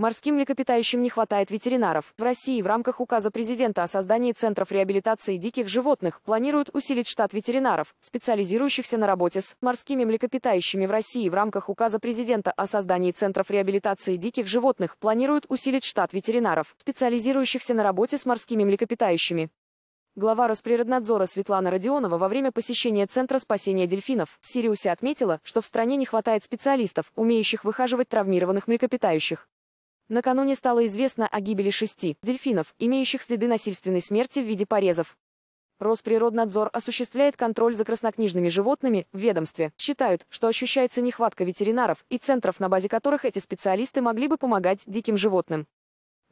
Морским млекопитающим не хватает ветеринаров. В России в рамках указа президента о создании центров реабилитации диких животных планируют усилить штат ветеринаров, специализирующихся на работе с морскими млекопитающими в России в рамках указа президента о создании центров реабилитации диких животных планируют усилить штат ветеринаров, специализирующихся на работе с морскими млекопитающими. Глава Росприроднадзора Светлана Родионова во время посещения Центра спасения дельфинов Сириусе отметила, что в стране не хватает специалистов, умеющих выхаживать травмированных млекопитающих. Накануне стало известно о гибели шести дельфинов, имеющих следы насильственной смерти в виде порезов. Росприроднадзор осуществляет контроль за краснокнижными животными в ведомстве. Считают, что ощущается нехватка ветеринаров и центров, на базе которых эти специалисты могли бы помогать диким животным.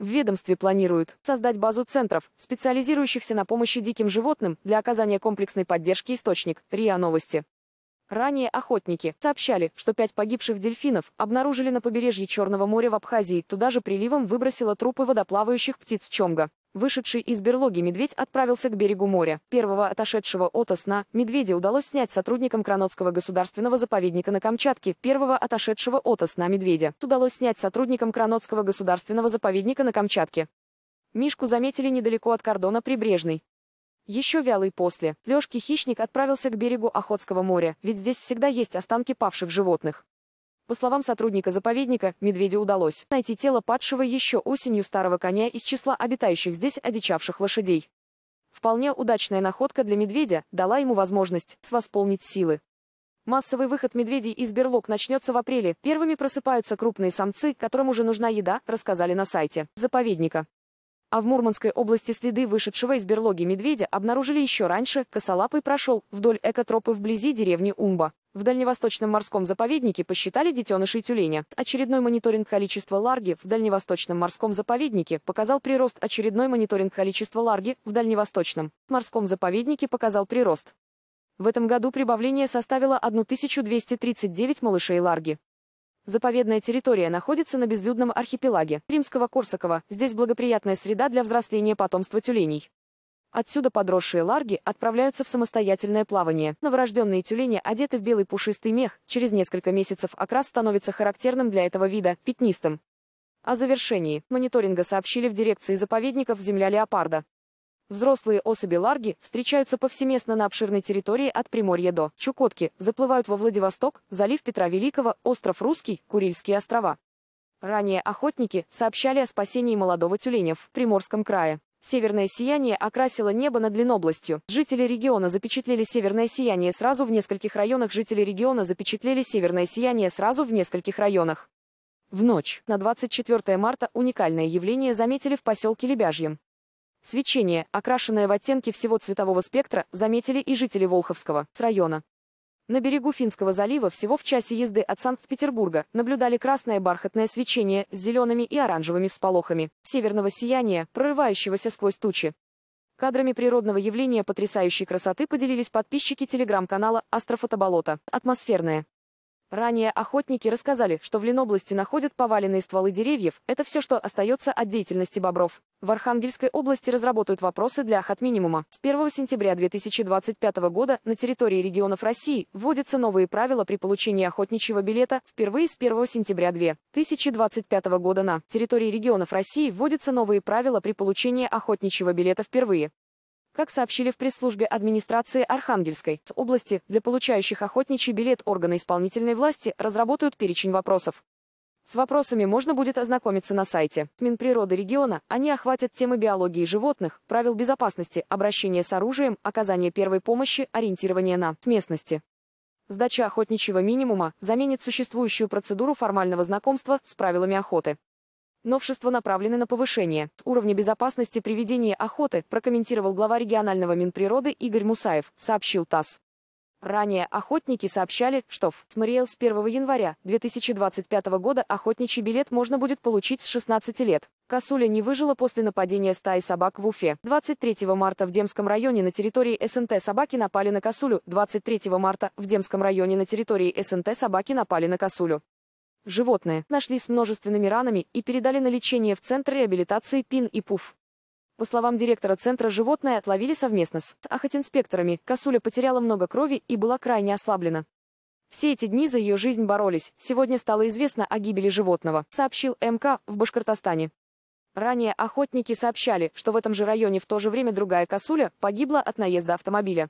В ведомстве планируют создать базу центров, специализирующихся на помощи диким животным для оказания комплексной поддержки источник РИА Новости. Ранее охотники сообщали, что пять погибших дельфинов обнаружили на побережье Черного моря в Абхазии, туда же приливом выбросило трупы водоплавающих птиц Чомга. Вышедший из берлоги медведь отправился к берегу моря. Первого отошедшего от сна медведя удалось снять сотрудникам Кранотского государственного заповедника на Камчатке. Первого отошедшего от сна медведя удалось снять сотрудникам Кранотского государственного заповедника на Камчатке. Мишку заметили недалеко от кордона прибрежный. Еще вялый после. Лешки хищник отправился к берегу Охотского моря, ведь здесь всегда есть останки павших животных. По словам сотрудника заповедника, медведю удалось найти тело падшего еще осенью старого коня из числа обитающих здесь одичавших лошадей. Вполне удачная находка для медведя дала ему возможность восполнить силы. Массовый выход медведей из берлог начнется в апреле. Первыми просыпаются крупные самцы, которым уже нужна еда, рассказали на сайте заповедника. А в Мурманской области следы вышедшего из берлоги медведя обнаружили еще раньше, косолапый прошел вдоль экотропы вблизи деревни Умба. В Дальневосточном морском заповеднике посчитали детенышей тюленя. Очередной мониторинг количества ларги в Дальневосточном морском заповеднике показал прирост. Очередной мониторинг количества ларги в Дальневосточном морском заповеднике показал прирост. В этом году прибавление составило 1239 малышей ларги. Заповедная территория находится на безлюдном архипелаге Римского Корсакова. Здесь благоприятная среда для взросления потомства тюленей. Отсюда подросшие ларги отправляются в самостоятельное плавание. Новорожденные тюлени одеты в белый пушистый мех. Через несколько месяцев окрас становится характерным для этого вида – пятнистым. О завершении мониторинга сообщили в дирекции заповедников «Земля леопарда». Взрослые особи ларги встречаются повсеместно на обширной территории от Приморья до Чукотки, заплывают во Владивосток, залив Петра Великого, остров Русский, Курильские острова. Ранее охотники сообщали о спасении молодого тюленя в Приморском крае. Северное сияние окрасило небо над Ленобластью. Жители региона запечатлели северное сияние сразу в нескольких районах. Жители региона запечатлели северное сияние сразу в нескольких районах. В ночь на 24 марта уникальное явление заметили в поселке Лебяжьем. Свечение, окрашенное в оттенки всего цветового спектра, заметили и жители Волховского с района. На берегу Финского залива всего в часе езды от Санкт-Петербурга наблюдали красное бархатное свечение с зелеными и оранжевыми всполохами северного сияния, прорывающегося сквозь тучи. Кадрами природного явления потрясающей красоты поделились подписчики телеграм-канала «Астрофотоболото». Атмосферное. Ранее охотники рассказали, что в Ленобласти находят поваленные стволы деревьев, это все, что остается от деятельности бобров. В Архангельской области разработают вопросы для охот С 1 сентября 2025 года на территории регионов России вводятся новые правила при получении охотничьего билета. Впервые с 1 сентября 2025 года на территории регионов России вводятся новые правила при получении охотничьего билета впервые. Как сообщили в пресс-службе администрации Архангельской области, для получающих охотничий билет органы исполнительной власти разработают перечень вопросов. С вопросами можно будет ознакомиться на сайте Минприроды региона. Они охватят темы биологии животных, правил безопасности, обращения с оружием, оказания первой помощи, ориентирования на местности. Сдача охотничьего минимума заменит существующую процедуру формального знакомства с правилами охоты. Новшества направлены на повышение уровня безопасности при ведении охоты, прокомментировал глава регионального Минприроды Игорь Мусаев, сообщил ТАСС. Ранее охотники сообщали, что в Смориэл с 1 января 2025 года охотничий билет можно будет получить с 16 лет. Косуля не выжила после нападения стаи собак в Уфе. 23 марта в Демском районе на территории СНТ собаки напали на косулю. 23 марта в Демском районе на территории СНТ собаки напали на косулю. Животное нашли с множественными ранами и передали на лечение в Центр реабилитации ПИН и ПУФ. По словам директора центра, животное отловили совместно с ахот-инспекторами. Косуля потеряла много крови и была крайне ослаблена. Все эти дни за ее жизнь боролись. Сегодня стало известно о гибели животного, сообщил МК в Башкортостане. Ранее охотники сообщали, что в этом же районе в то же время другая косуля погибла от наезда автомобиля.